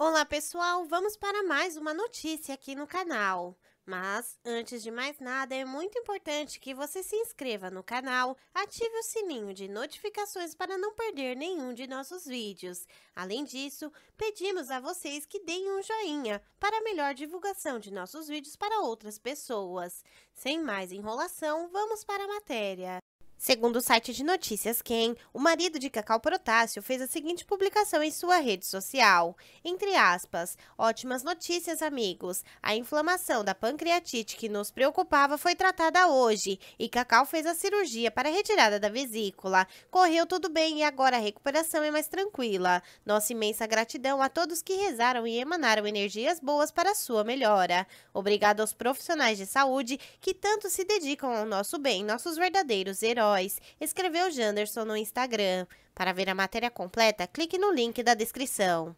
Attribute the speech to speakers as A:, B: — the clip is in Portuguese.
A: Olá pessoal, vamos para mais uma notícia aqui no canal. Mas, antes de mais nada, é muito importante que você se inscreva no canal, ative o sininho de notificações para não perder nenhum de nossos vídeos. Além disso, pedimos a vocês que deem um joinha para melhor divulgação de nossos vídeos para outras pessoas. Sem mais enrolação, vamos para a matéria. Segundo o site de notícias Quem, o marido de Cacau Protásio fez a seguinte publicação em sua rede social. Entre aspas, ótimas notícias, amigos. A inflamação da pancreatite que nos preocupava foi tratada hoje e Cacau fez a cirurgia para a retirada da vesícula. Correu tudo bem e agora a recuperação é mais tranquila. Nossa imensa gratidão a todos que rezaram e emanaram energias boas para sua melhora. Obrigado aos profissionais de saúde que tanto se dedicam ao nosso bem, nossos verdadeiros heróis heróis, escreveu Janderson no Instagram. Para ver a matéria completa, clique no link da descrição.